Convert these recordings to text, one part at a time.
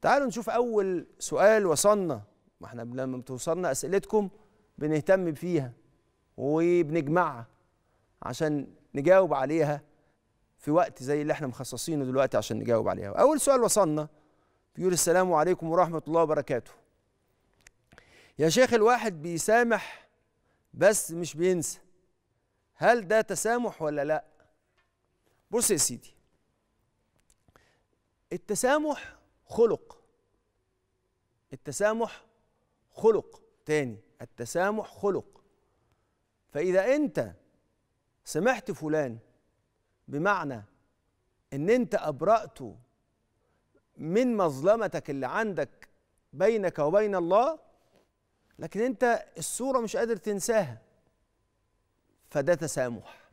تعالوا نشوف أول سؤال وصلنا ما احنا لما بتوصلنا أسئلتكم بنهتم فيها وبنجمعها عشان نجاوب عليها في وقت زي اللي احنا مخصصينه دلوقتي عشان نجاوب عليها أول سؤال وصلنا بيقول السلام عليكم ورحمة الله وبركاته يا شيخ الواحد بيسامح بس مش بينسى هل ده تسامح ولا لا بص يا سيدي التسامح خلق التسامح خلق تاني التسامح خلق فإذا أنت سمحت فلان بمعنى ان انت ابرأته من مظلمتك اللي عندك بينك وبين الله لكن انت الصورة مش قادر تنساها فده تسامح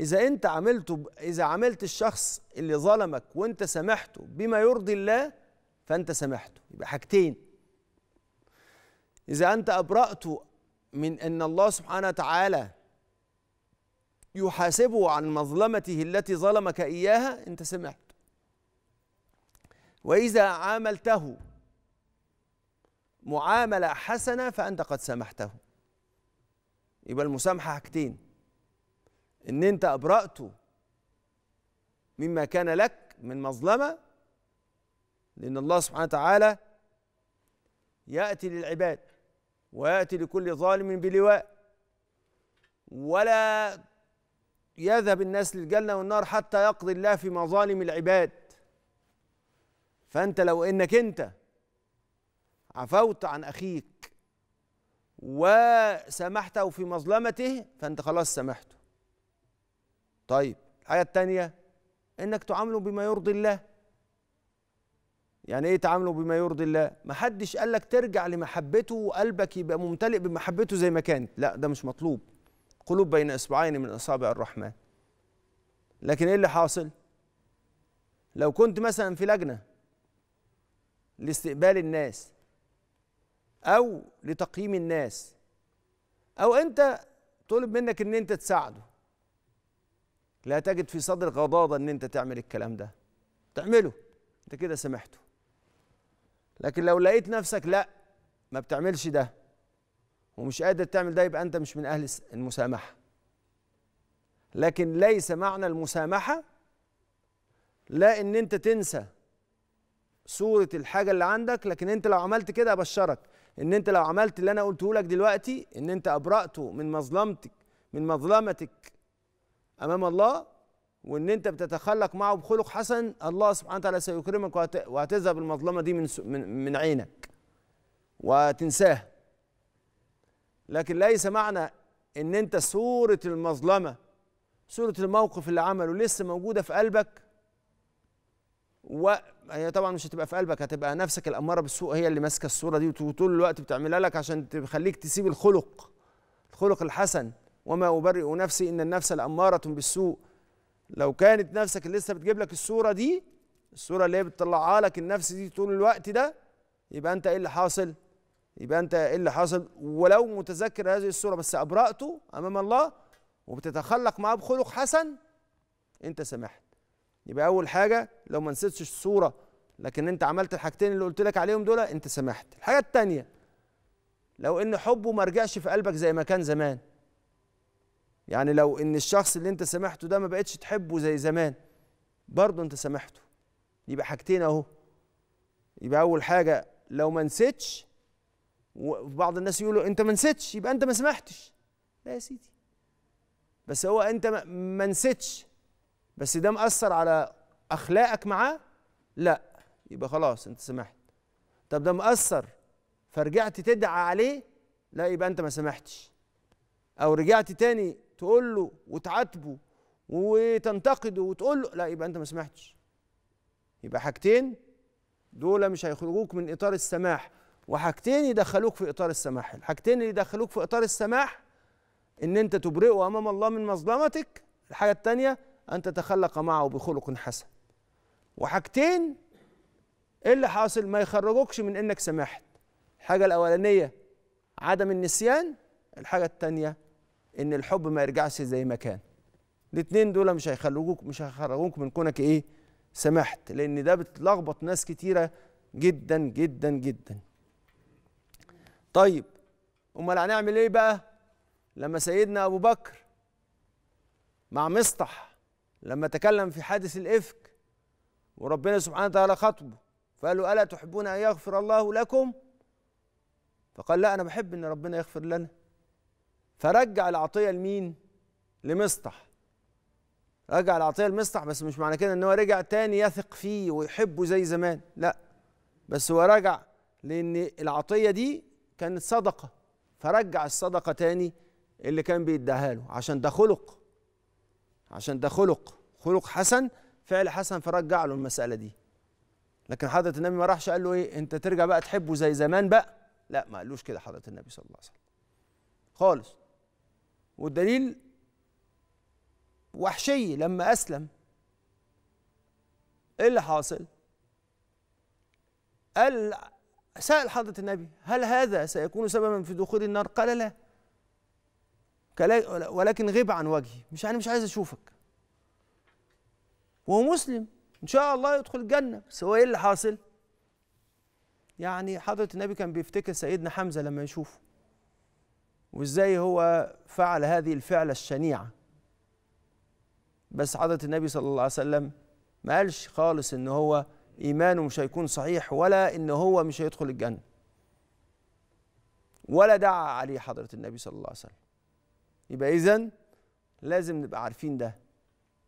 اذا انت عملته اذا عملت الشخص اللي ظلمك وانت سامحته بما يرضي الله فانت سامحته يبقى حاجتين اذا انت ابراته من ان الله سبحانه وتعالى يحاسبه عن مظلمته التي ظلمك اياها انت سمعت واذا عاملته معامله حسنه فانت قد سامحته يبقى المسامحه حاجتين ان انت ابرأته مما كان لك من مظلمة لأن الله سبحانه وتعالى يأتي للعباد ويأتي لكل ظالم بلواء ولا يذهب الناس للجنة والنار حتى يقضي الله في مظالم العباد فأنت لو إنك أنت عفوت عن أخيك وسامحته في مظلمته فأنت خلاص سامحته طيب الحاجة الثانية إنك تعامله بما يرضي الله يعني إيه تعامله بما يرضي الله؟ ما حدش قال لك ترجع لمحبته وقلبك يبقى ممتلئ بمحبته زي ما كانت، لا ده مش مطلوب. قلوب بين إصبعين من أصابع الرحمن. لكن إيه اللي حاصل؟ لو كنت مثلا في لجنة لاستقبال الناس أو لتقييم الناس أو أنت طلب منك إن أنت تساعده لا تجد في صدرك غضاضة ان انت تعمل الكلام ده تعمله انت كده سمحته لكن لو لقيت نفسك لا ما بتعملش ده ومش قادر تعمل ده يبقى انت مش من اهل المسامحه لكن ليس معنى المسامحه لا ان انت تنسى صوره الحاجه اللي عندك لكن انت لو عملت كده ابشرك ان انت لو عملت اللي انا قلته لك دلوقتي ان انت ابراته من مظلمتك من مظلمتك امام الله وان انت بتتخلق معه بخلق حسن الله سبحانه وتعالى سيكرمك وهتذهب المظلمه دي من من عينك وتنساها لكن ليس معنى ان انت صوره المظلمه صوره الموقف اللي عمله لسه موجوده في قلبك وهي طبعا مش هتبقى في قلبك هتبقى نفسك الاماره بالسوء هي اللي ماسكه الصوره دي وطول الوقت بتعملها لك عشان تخليك تسيب الخلق الخلق الحسن وما أبرئ نفسي إن النفس لأمارة بالسوء لو كانت نفسك اللي لسه بتجيب لك الصورة دي الصورة اللي هي بتطلعها لك النفس دي طول الوقت ده يبقى أنت إيه اللي حاصل؟ يبقى أنت إيه اللي حاصل؟ ولو متذكر هذه الصورة بس أبرأته أمام الله وبتتخلق معاه بخلق حسن أنت سمحت يبقى أول حاجة لو ما نسيتش الصورة لكن أنت عملت الحاجتين اللي قلت لك عليهم دول أنت سمحت الحاجة التانية لو إن حبه ما رجعش في قلبك زي ما كان زمان يعني لو ان الشخص اللي انت سامحته ده ما بقتش تحبه زي زمان برضه انت سامحته يبقى حاجتين اهو يبقى اول حاجه لو ما نسيتش وبعض الناس يقولوا انت ما نسيتش يبقى انت ما سمحتش لا يا سيدي بس هو انت ما نسيتش بس ده مأثر على اخلاقك معاه لا يبقى خلاص انت سمحت طب ده مأثر فرجعت تدعى عليه لا يبقى انت ما سمحتش او رجعت تاني تقول له وتعاتبه وتنتقده وتقول له لا يبقى انت ما سمحتش يبقى حاجتين دول مش هيخرجوك من اطار السماح وحاجتين يدخلوك في اطار السماح الحاجتين اللي يدخلوك في اطار السماح ان انت تبرئه امام الله من مظلمتك الحاجه الثانيه ان تتخلق معه بخلق حسن وحاجتين اللي حاصل ما يخرجوكش من انك سمحت الحاجه الاولانيه عدم النسيان الحاجه الثانيه ان الحب ما يرجعش زي ما كان الاثنين دول مش هيخرجوك مش هيخرجوك من كونك ايه سمحت لان ده بتلخبط ناس كتيره جدا جدا جدا طيب امال هنعمل ايه بقى لما سيدنا ابو بكر مع مصطح لما تكلم في حادث الافك وربنا سبحانه وتعالى خاطبه له الا تحبون ان يغفر الله لكم فقال لا انا بحب ان ربنا يغفر لنا فرجع العطيه لمين لمصطح رجع العطيه لمصطح بس مش معنى كده ان هو رجع تاني يثق فيه ويحبه زي زمان لا بس هو رجع لان العطيه دي كانت صدقه فرجع الصدقه تاني اللي كان بيديها له عشان ده خلق عشان ده خلق خلق حسن فعل حسن فرجع له المساله دي لكن حضره النبي ما راحش قال له ايه انت ترجع بقى تحبه زي زمان بقى لا ما قالوش كده حضره النبي صلى الله عليه وسلم خالص والدليل وحشي لما أسلم إيه اللي حاصل؟ قال سأل حضرة النبي هل هذا سيكون سببا في دخول النار؟ قال لا ولكن غيب عن وجهي مش أنا مش عايز أشوفك وهو مسلم إن شاء الله يدخل الجنة بس هو إيه اللي حاصل؟ يعني حضرة النبي كان بيفتكر سيدنا حمزة لما يشوفه وازاي هو فعل هذه الفعلة الشنيعة بس حضرة النبي صلى الله عليه وسلم ما قالش خالص ان هو ايمانه مش هيكون صحيح ولا ان هو مش هيدخل الجنة ولا دعا عليه حضرة النبي صلى الله عليه وسلم يبقى اذا لازم نبقى عارفين ده